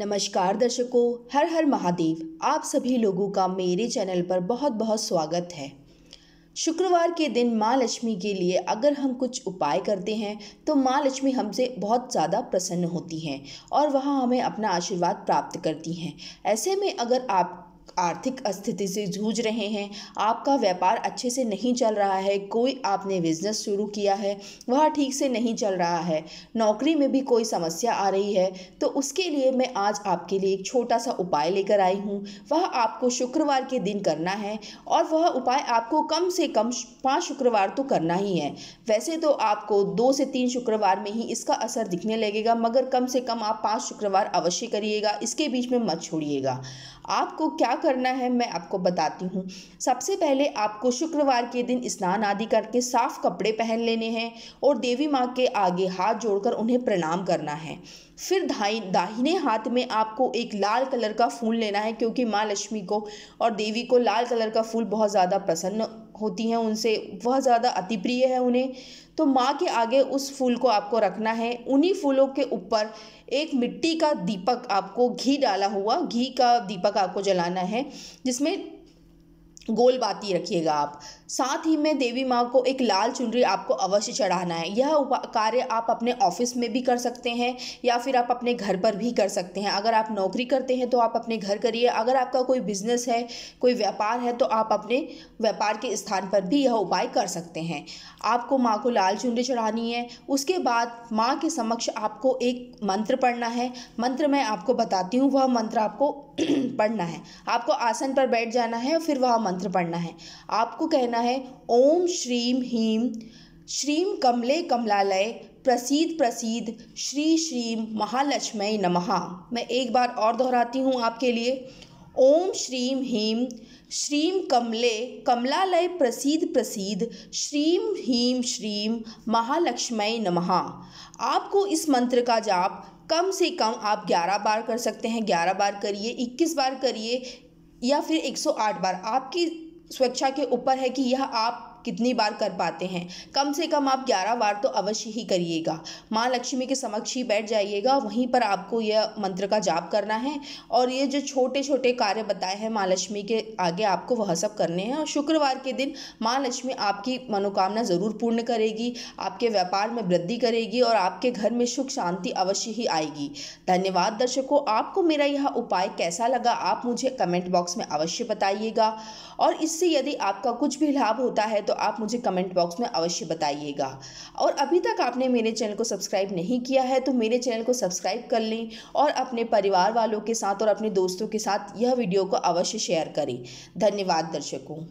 नमस्कार दर्शकों हर हर महादेव आप सभी लोगों का मेरे चैनल पर बहुत बहुत स्वागत है शुक्रवार के दिन माँ लक्ष्मी के लिए अगर हम कुछ उपाय करते हैं तो माँ लक्ष्मी हमसे बहुत ज़्यादा प्रसन्न होती हैं और वहाँ हमें अपना आशीर्वाद प्राप्त करती हैं ऐसे में अगर आप आर्थिक स्थिति से जूझ रहे हैं आपका व्यापार अच्छे से नहीं चल रहा है कोई आपने बिजनेस शुरू किया है वह ठीक से नहीं चल रहा है नौकरी में भी कोई समस्या आ रही है तो उसके लिए मैं आज आपके लिए एक छोटा सा उपाय लेकर आई हूँ वह आपको शुक्रवार के दिन करना है और वह उपाय आपको कम से कम पाँच शुक्रवार तो करना ही है वैसे तो आपको दो से तीन शुक्रवार में ही इसका असर दिखने लगेगा मगर कम से कम आप पाँच शुक्रवार अवश्य करिएगा इसके बीच में मत छोड़िएगा आपको क्या क्या करना है मैं आपको बताती हूँ सबसे पहले आपको शुक्रवार के दिन स्नान आदि करके साफ कपड़े पहन लेने हैं और देवी माँ के आगे हाथ जोड़कर उन्हें प्रणाम करना है फिर धाई दाहिने हाथ में आपको एक लाल कलर का फूल लेना है क्योंकि माँ लक्ष्मी को और देवी को लाल कलर का फूल बहुत ज़्यादा प्रसन्न होती हैं उनसे वह ज़्यादा अति प्रिय है उन्हें तो माँ के आगे उस फूल को आपको रखना है उन्हीं फूलों के ऊपर एक मिट्टी का दीपक आपको घी डाला हुआ घी का दीपक आपको जलाना है जिसमें गोल बाती रखिएगा आप साथ ही में देवी माँ को एक लाल चुनरी आपको अवश्य चढ़ाना है यह कार्य आप अपने ऑफिस में भी कर सकते हैं या फिर आप अपने घर पर भी कर सकते हैं अगर आप नौकरी करते हैं तो आप अपने घर करिए अगर आपका कोई बिजनेस है कोई व्यापार है तो आप अपने व्यापार के स्थान पर भी यह उपाय कर सकते हैं आपको माँ को लाल चुनरी चढ़ानी है उसके बाद माँ के समक्ष आपको एक मंत्र पढ़ना है मंत्र मैं आपको बताती हूँ वह मंत्र आपको पढ़ना है आपको आसन पर बैठ जाना है फिर वह मंत्र पढ़ना है आपको कहना है ओम श्रीम ह्रीम श्रीम कमले कमलालय प्रसिद्ध प्रसिद्ध श्री श्रीम महालक्ष्मी नमः मैं एक बार और दोहराती हूँ आपके लिए ओम श्रीम ह्रीम श्रीम कमले कमलालय प्रसिद्ध प्रसिद्ध श्रीम ह्रीम श्रीम महालक्ष्मय नमः आपको इस मंत्र का जाप कम से कम आप 11 बार कर सकते हैं 11 बार करिए 21 बार करिए या फिर 108 बार आपकी स्वेच्छा के ऊपर है कि यह आप कितनी बार कर पाते हैं कम से कम आप ग्यारह बार तो अवश्य ही करिएगा माँ लक्ष्मी के समक्ष ही बैठ जाइएगा वहीं पर आपको यह मंत्र का जाप करना है और ये जो छोटे छोटे कार्य बताए हैं माँ लक्ष्मी के आगे आपको वह सब करने हैं और शुक्रवार के दिन माँ लक्ष्मी आपकी मनोकामना ज़रूर पूर्ण करेगी आपके व्यापार में वृद्धि करेगी और आपके घर में सुख शांति अवश्य ही आएगी धन्यवाद दर्शकों आपको मेरा यह उपाय कैसा लगा आप मुझे कमेंट बॉक्स में अवश्य बताइएगा और इससे यदि आपका कुछ भी लाभ होता है तो तो आप मुझे कमेंट बॉक्स में अवश्य बताइएगा और अभी तक आपने मेरे चैनल को सब्सक्राइब नहीं किया है तो मेरे चैनल को सब्सक्राइब कर लें और अपने परिवार वालों के साथ और अपने दोस्तों के साथ यह वीडियो को अवश्य शेयर करें धन्यवाद दर्शकों